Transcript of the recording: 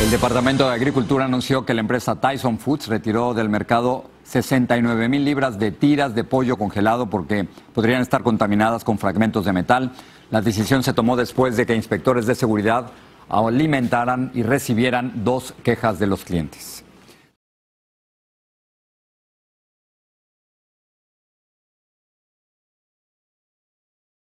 El Departamento de Agricultura anunció que la empresa Tyson Foods retiró del mercado 69 mil libras de tiras de pollo congelado porque podrían estar contaminadas con fragmentos de metal. La decisión se tomó después de que inspectores de seguridad alimentaran y recibieran dos quejas de los clientes.